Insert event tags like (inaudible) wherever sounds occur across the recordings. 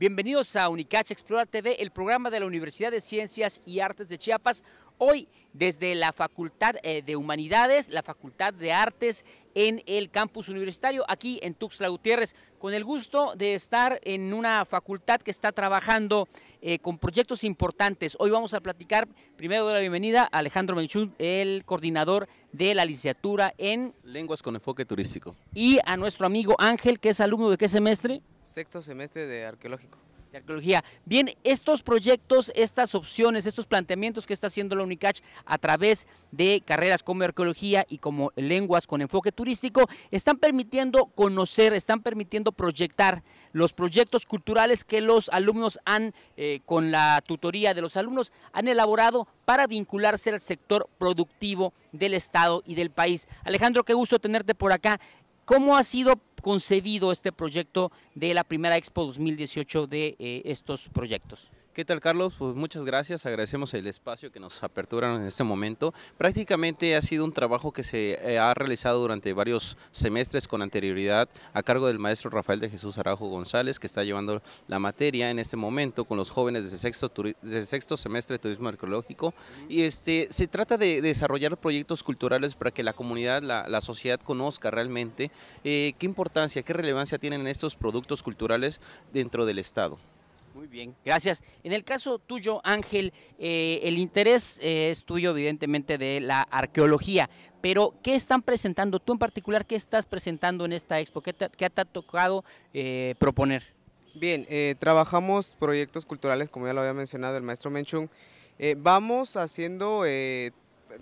Bienvenidos a Unicach Explora TV, el programa de la Universidad de Ciencias y Artes de Chiapas. Hoy, desde la Facultad eh, de Humanidades, la Facultad de Artes en el campus universitario, aquí en Tuxtla Gutiérrez, con el gusto de estar en una facultad que está trabajando eh, con proyectos importantes. Hoy vamos a platicar, primero de la bienvenida a Alejandro Menchú, el coordinador de la licenciatura en... Lenguas con enfoque turístico. Y a nuestro amigo Ángel, que es alumno de qué semestre? Sexto semestre de arqueológico. Bien, estos proyectos, estas opciones, estos planteamientos que está haciendo la UNICACH a través de carreras como arqueología y como lenguas con enfoque turístico, están permitiendo conocer, están permitiendo proyectar los proyectos culturales que los alumnos han, eh, con la tutoría de los alumnos, han elaborado para vincularse al sector productivo del Estado y del país. Alejandro, qué gusto tenerte por acá. ¿Cómo ha sido concebido este proyecto de la primera Expo 2018 de eh, estos proyectos? ¿Qué tal, Carlos? Pues muchas gracias. Agradecemos el espacio que nos aperturan en este momento. Prácticamente ha sido un trabajo que se eh, ha realizado durante varios semestres con anterioridad a cargo del maestro Rafael de Jesús Araujo González, que está llevando la materia en este momento con los jóvenes desde sexto, sexto semestre de turismo arqueológico. Y este, se trata de desarrollar proyectos culturales para que la comunidad, la, sociedad conozca realmente eh, qué importancia, qué relevancia tienen estos productos culturales dentro del Estado. Muy bien, gracias. En el caso tuyo, Ángel, eh, el interés eh, es tuyo, evidentemente, de la arqueología, pero ¿qué están presentando? Tú en particular, ¿qué estás presentando en esta expo? ¿Qué te, ha tocado eh, proponer? Bien, trabajamos proyectos culturales, como ya lo había mencionado el maestro Menchung. vamos haciendo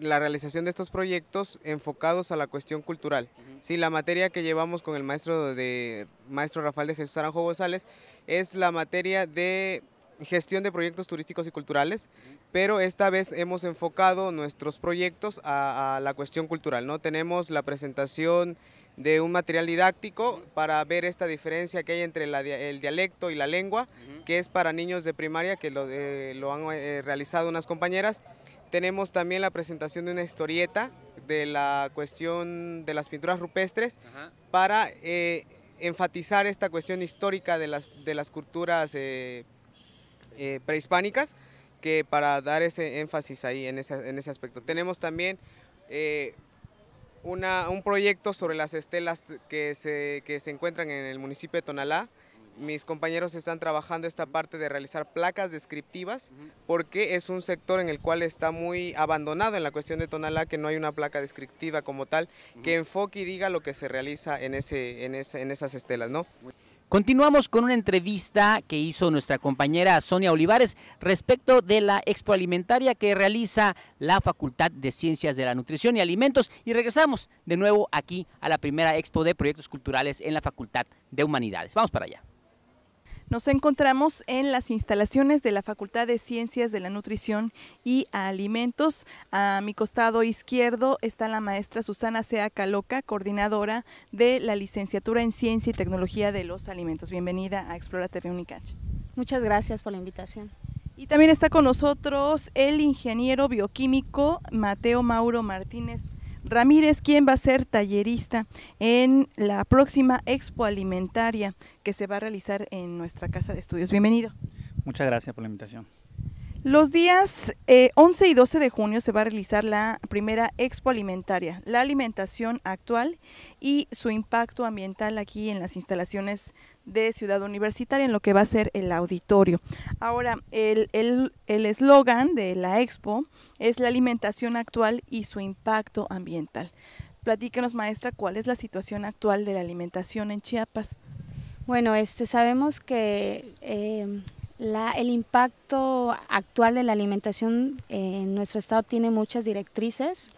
la realización de estos proyectos enfocados a la cuestión cultural. si la materia que llevamos con el maestro de maestro Rafael de Jesús Aranjo González es la materia de gestión de proyectos turísticos y culturales, pero esta vez hemos enfocado nuestros proyectos a, la cuestión cultural. ¿no? Tenemos la presentación de un material didáctico para ver esta diferencia que hay entre el dialecto y la lengua, que es para niños de primaria, que lo, eh, lo han eh, realizado unas compañeras. Tenemos también la presentación de una historieta de la cuestión de las pinturas rupestres para eh, enfatizar esta cuestión histórica de las, de las culturas eh, eh, prehispánicas, que para dar ese énfasis ahí en ese, aspecto. Tenemos también un proyecto sobre las estelas que se encuentran en el municipio de Tonalá, mis compañeros están trabajando esta parte de realizar placas descriptivas porque es un sector en el cual está muy abandonado en la cuestión de Tonalá que no hay una placa descriptiva como tal que enfoque y diga lo que se realiza en, ese, en, en esas estelas. ¿no? Continuamos con una entrevista que hizo nuestra compañera Sonia Olivares respecto de la expo alimentaria que realiza la Facultad de Ciencias de la Nutrición y Alimentos y regresamos de nuevo aquí a la primera expo de proyectos culturales en la Facultad de Humanidades. Vamos para allá. Nos encontramos en las instalaciones de la Facultad de Ciencias de la Nutrición y Alimentos. A mi costado izquierdo está la maestra Susana Sea Caloca, coordinadora de la licenciatura en Ciencia y Tecnología de los Alimentos. Bienvenida a Explora TV Unicach. Muchas gracias por la invitación. Y también está con nosotros el ingeniero bioquímico Mateo Mauro Martínez Ramírez, quien va a ser tallerista en la próxima expo alimentaria que se va a realizar en nuestra casa de estudios. Bienvenido. Muchas gracias por la invitación. Los días 11 eh, y 12 de junio se va a realizar la primera expo alimentaria, la alimentación actual y su impacto ambiental aquí en las instalaciones de Ciudad Universitaria en lo que va a ser el auditorio. Ahora, el eslogan el, de la expo es la alimentación actual y su impacto ambiental. Platíquenos, maestra, cuál es la situación actual de la alimentación en Chiapas. Bueno, este, sabemos que em, la, el impacto actual de la alimentación en nuestro estado tiene muchas directrices.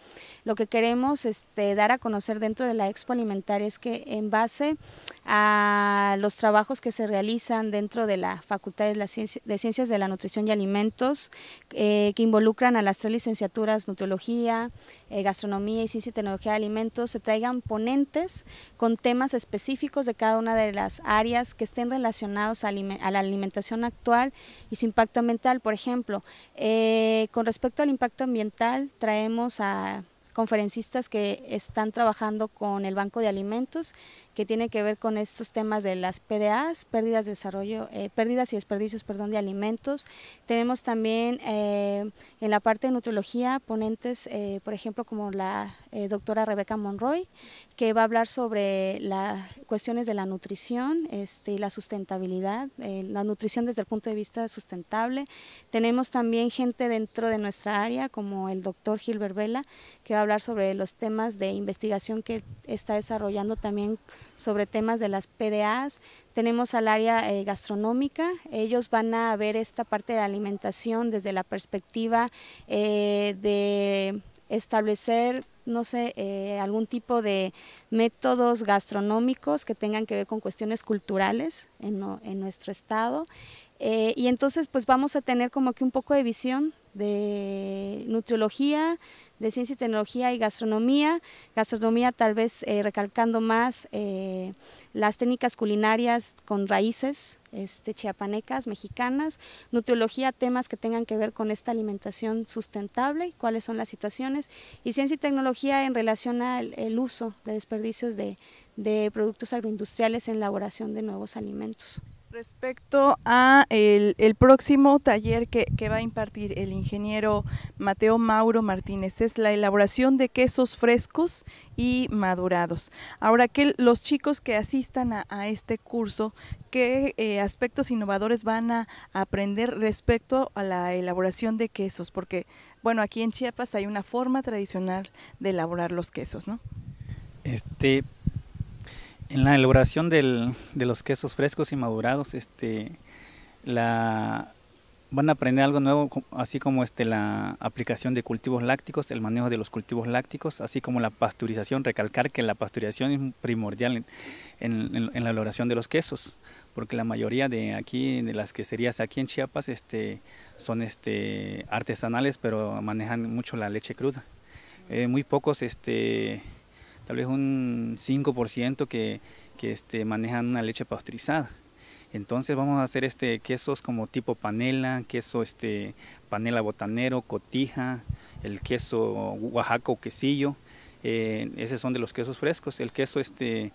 Lo que queremos este, dar a conocer dentro de la Expo Alimentaria es que en base a los trabajos que se realizan dentro de la Facultad de, la de Ciencias de la Nutrición y Alimentos, eh, que involucran a las tres licenciaturas, Nutriología, eh, Gastronomía y Ciencia y Tecnología de Alimentos, se traigan ponentes con temas específicos de cada una de las áreas que estén relacionados a, la alimentación actual y su impacto ambiental. Por ejemplo, eh, con respecto al impacto ambiental, traemos a conferencistas que están trabajando con el Banco de Alimentos que tiene que ver con estos temas de las PDAs, pérdidas, de desarrollo, eh, pérdidas y desperdicios perdón, de alimentos. Tenemos también eh, en la parte de nutriología ponentes, eh, por ejemplo, como la doctora Rebeca Monroy, que va a hablar sobre las cuestiones de la nutrición este, y la sustentabilidad, la nutrición desde el punto de vista sustentable. Tenemos también gente dentro de nuestra área, como el doctor Gilbert Vela, que va a hablar sobre los temas de investigación que está desarrollando también sobre temas de las PDAs, tenemos al área eh, gastronómica, ellos van a ver esta parte de la alimentación desde la perspectiva eh, de establecer no sé, eh, algún tipo de métodos gastronómicos que tengan que ver con cuestiones culturales en, en nuestro estado. Eh, y entonces pues vamos a tener como que un poco de visión de nutriología, de ciencia y tecnología y gastronomía. Gastronomía tal vez eh, recalcando más eh, las técnicas culinarias con raíces este, chiapanecas, mexicanas. Nutriología, temas que tengan que ver con esta alimentación sustentable, cuáles son las situaciones. Y ciencia y tecnología en relación al uso de desperdicios de, de productos agroindustriales en elaboración de nuevos alimentos. Respecto a el, próximo taller que, va a impartir el ingeniero Mateo Mauro Martínez es la elaboración de quesos frescos y madurados. Ahora que los chicos que asistan a, este curso, ¿qué eh, aspectos innovadores van a aprender respecto a la elaboración de quesos? Porque bueno, aquí en Chiapas hay una forma tradicional de elaborar los quesos, ¿no? Este, en la elaboración del, de los quesos frescos y madurados, este, la, van a aprender algo nuevo, así como este, la aplicación de cultivos lácticos, el manejo de los cultivos lácticos, así como la pasturización. recalcar que la pasteurización es primordial en, la elaboración de los quesos, porque la mayoría de aquí, de las queserías aquí en Chiapas, este, son este, artesanales, pero manejan mucho la leche cruda. Eh, muy pocos este, tal vez un 5% que, que este, manejan una leche pasteurizada. Entonces vamos a hacer este quesos como tipo panela, queso este panela botanero, cotija, el queso oaxaco o quesillo. Eh, esos son de los quesos frescos. El queso este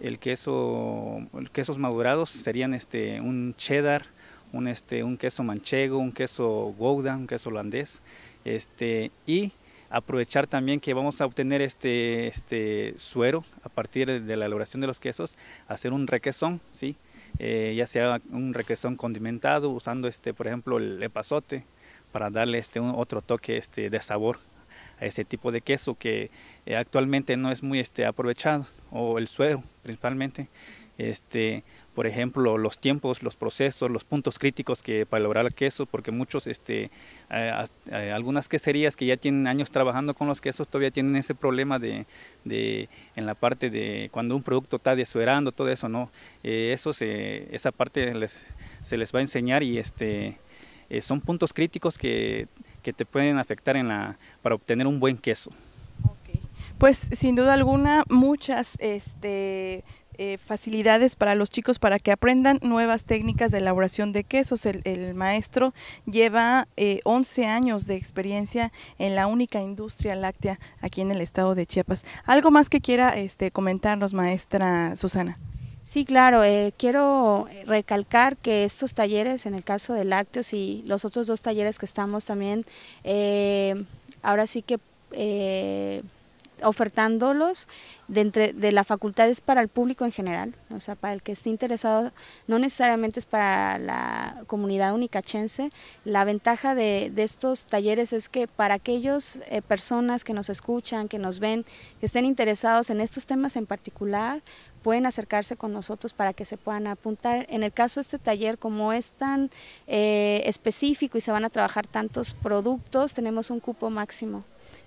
el queso quesos madurados serían este un cheddar, un este un queso manchego, un queso gouda, un queso holandés. Este y aprovechar también que vamos a obtener este, este suero a partir de la elaboración de los quesos, hacer un requesón, ¿sí? Eh, ya sea un requesón condimentado usando este, por ejemplo, el epazote para darle este, otro toque este, de sabor a ese tipo de queso que eh, actualmente no es muy este, aprovechado, o el suero principalmente. Este, por ejemplo, los tiempos, los procesos, los puntos críticos que para lograr el queso, porque muchos, este, algunas queserías que ya tienen años trabajando con los quesos todavía tienen ese problema de, de en la parte de cuando un producto está desuerando, todo eso, no, eh, eso se, esa parte les, se les va a enseñar y este, eh, son puntos críticos que que te pueden afectar en la, para obtener un buen queso. Pues sin duda alguna muchas este, eh, facilidades para los chicos para que aprendan nuevas técnicas de elaboración de quesos. El, maestro lleva 11 eh, años de experiencia en la única industria láctea aquí en el estado de Chiapas. ¿Algo más que quiera este, comentarnos, maestra Susana? Sí, claro. Eh, quiero recalcar que estos talleres, en el caso de lácteos y los otros dos talleres que estamos también, eh, ahora sí que eh, ofertándolos de, de la facultad es para el público en general, o sea, para el que esté interesado, no necesariamente es para la comunidad unicachense. La ventaja de, estos talleres es que para aquellas personas que nos escuchan, que nos ven, que estén interesados en estos temas en particular, pueden acercarse con nosotros para que se puedan apuntar. En el caso de este taller, como es tan eh, específico y se van a trabajar tantos productos, tenemos un cupo máximo.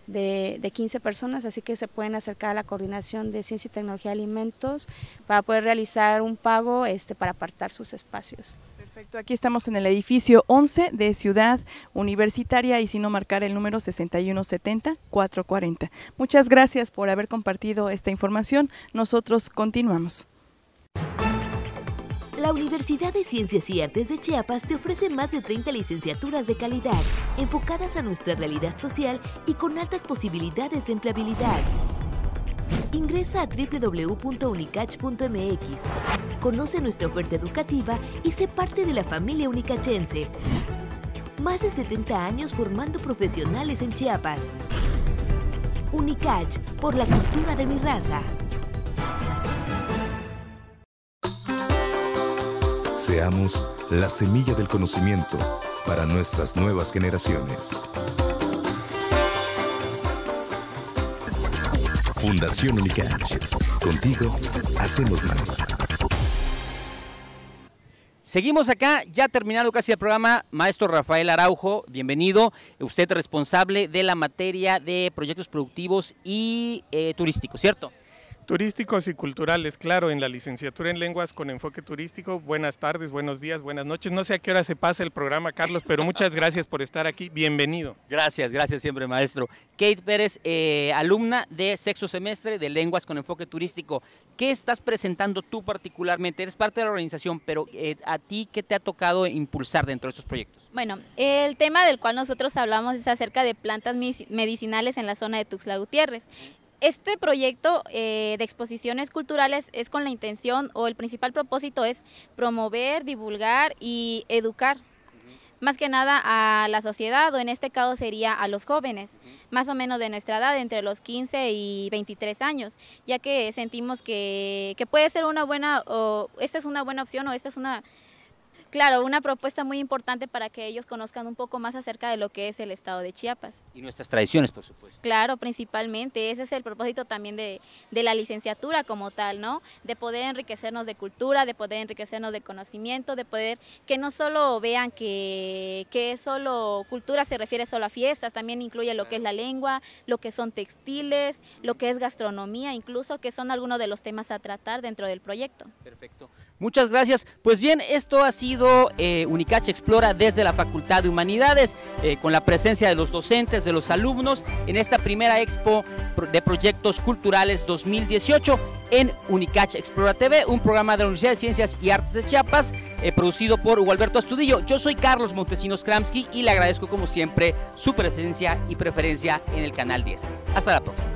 De, 15 personas, así que se pueden acercar a la coordinación de ciencia y tecnología de alimentos para poder realizar un pago este, para apartar sus espacios. Perfecto, aquí estamos en el edificio 11 de Ciudad Universitaria y si no marcar el número 6170-440. Muchas gracias por haber compartido esta información. Nosotros continuamos. La Universidad de Ciencias y Artes de Chiapas te ofrece más de 30 licenciaturas de calidad, enfocadas a nuestra realidad social y con altas posibilidades de empleabilidad. Ingresa a www.unicach.mx, conoce nuestra oferta educativa y sé parte de la familia unicachense. Más de 70 años formando profesionales en Chiapas. Unicach, por la cultura de mi raza. Seamos la semilla del conocimiento para nuestras nuevas generaciones. Fundación Única. Contigo hacemos más. Seguimos acá, ya terminado casi el programa, maestro Rafael Araujo, bienvenido, usted responsable de la materia de proyectos productivos y eh, turísticos, ¿cierto? Turísticos y culturales, claro, en la licenciatura en lenguas con enfoque turístico. Buenas tardes, buenos días, buenas noches. No sé a qué hora se pasa el programa, Carlos, pero muchas (laughs) gracias por estar aquí. Bienvenido. Gracias, gracias siempre, maestro. Kate Pérez, eh, alumna de sexto semestre de lenguas con enfoque turístico. ¿Qué estás presentando tú particularmente? Eres parte de la organización, pero eh, a ti, ¿qué te ha tocado impulsar dentro de estos proyectos? Bueno, el tema del cual nosotros hablamos es acerca de plantas medicinales en la zona de Tuxtla Gutiérrez. Este proyecto eh, de exposiciones culturales es con la intención o el principal propósito es promover, divulgar y educar más que nada a la sociedad o en este caso sería a los jóvenes, más o menos de nuestra edad, entre los 15 y 23 años, ya que sentimos que puede ser una buena, o esta es una buena opción o esta es una claro, una propuesta muy importante para que ellos conozcan un poco más acerca de lo que es el estado de Chiapas. Y nuestras tradiciones, por supuesto. Claro, principalmente, ese es el propósito también de, de la licenciatura como tal, ¿no? De poder enriquecernos de cultura, de poder enriquecernos de conocimiento, de poder que no solo vean que, que solo cultura se refiere solo a fiestas, también incluye lo que es la lengua, lo que son textiles, lo que es gastronomía, incluso que son algunos de los temas a tratar dentro del proyecto. Perfecto. Muchas gracias. Pues bien, esto ha sido eh, Unicach Explora desde la Facultad de Humanidades, eh, con la presencia de los docentes, de los alumnos, en esta primera expo de proyectos culturales 2018 en Unicach Explora TV, un programa de la Universidad de Ciencias y Artes de Chiapas, eh, producido por Hugo Alberto Astudillo. Yo soy Carlos Montesinos Kramsky y le agradezco como siempre su presencia y preferencia en el Canal 10. Hasta la próxima.